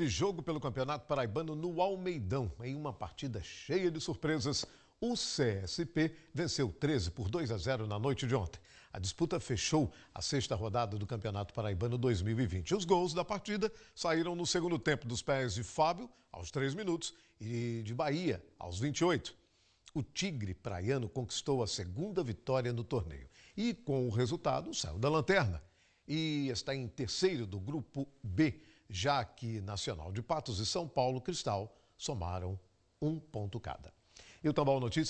Teve jogo pelo Campeonato Paraibano no Almeidão. Em uma partida cheia de surpresas, o CSP venceu 13 por 2 a 0 na noite de ontem. A disputa fechou a sexta rodada do Campeonato Paraibano 2020. Os gols da partida saíram no segundo tempo dos pés de Fábio, aos 3 minutos, e de Bahia, aos 28. O Tigre Praiano conquistou a segunda vitória no torneio e, com o resultado, saiu da lanterna. E está em terceiro do grupo B já que Nacional de Patos e São Paulo Cristal somaram um ponto cada. E o Tambal Notícias.